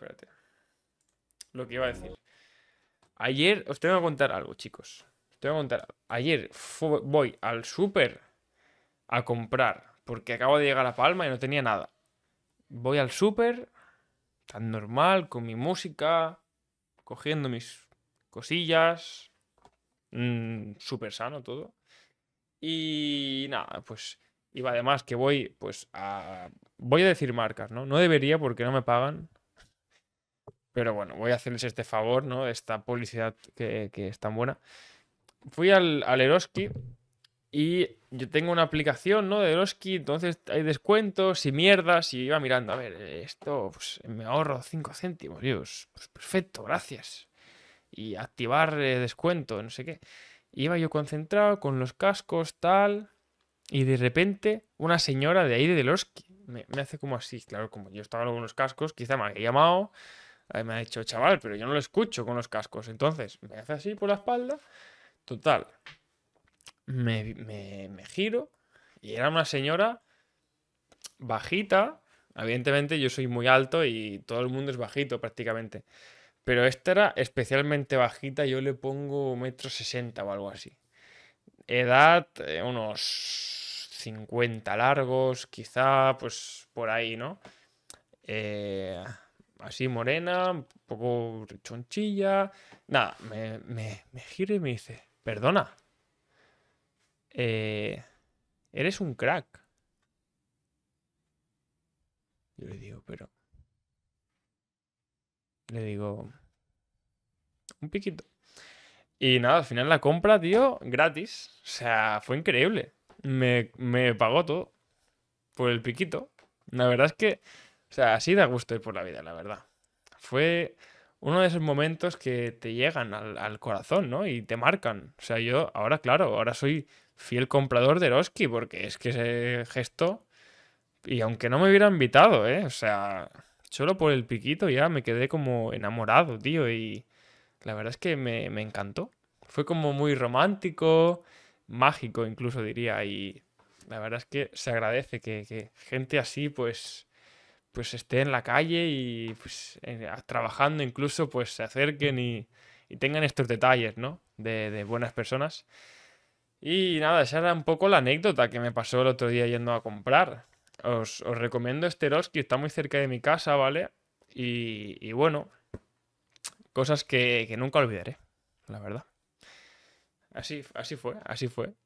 espérate. Lo que iba a decir. Ayer os tengo que contar algo, chicos. Os tengo que contar. Ayer voy al súper a comprar. Porque acabo de llegar a Palma y no tenía nada. Voy al súper, tan normal, con mi música, cogiendo mis cosillas. Mm, súper sano todo. Y nada, pues iba además que voy, pues a... Voy a decir marcas, ¿no? No debería porque no me pagan. Pero bueno, voy a hacerles este favor, ¿no? Esta publicidad que, que es tan buena. Fui al, al y yo tengo una aplicación, ¿no? De Eroski, entonces hay descuentos y mierdas. Y iba mirando, a ver, esto pues, me ahorro 5 céntimos. Dios, pues, pues perfecto, gracias. Y activar eh, descuento, no sé qué. Iba yo concentrado con los cascos, tal. Y de repente, una señora de ahí de Eroski me, me hace como así, claro, como yo estaba con los cascos, quizá me había llamado me ha dicho, chaval, pero yo no lo escucho con los cascos. Entonces, me hace así por la espalda. Total. Me, me, giro. Y era una señora bajita. Evidentemente, yo soy muy alto y todo el mundo es bajito prácticamente. Pero esta era especialmente bajita. Yo le pongo metro sesenta o algo así. Edad, eh, unos 50 largos, quizá, pues por ahí, ¿no? Eh así morena, un poco rechonchilla. Nada, me, me, gira y me dice, perdona, eh, eres un crack. Yo le digo, pero... Le digo, un piquito. Y nada, al final la compra, tío, gratis. O sea, fue increíble. Me, me pagó todo por el piquito. La verdad es que o sea, así da gusto ir por la vida, la verdad. Fue uno de esos momentos que te llegan al, corazón, ¿no? Y te marcan. O sea, yo ahora, claro, ahora soy fiel comprador de Eroski, porque es que ese gesto, y aunque no me hubiera invitado, ¿eh? O sea, solo por el piquito ya me quedé como enamorado, tío, y la verdad es que me, encantó. Fue como muy romántico, mágico incluso diría, y la verdad es que se agradece que, que gente así, pues pues esté en la calle y pues, trabajando incluso, pues se acerquen y, tengan estos detalles, ¿no? De, buenas personas. Y nada, esa era un poco la anécdota que me pasó el otro día yendo a comprar. Os, recomiendo este que está muy cerca de mi casa, ¿vale? Y, bueno, cosas que, que, nunca olvidaré, la verdad. Así, así fue, así fue.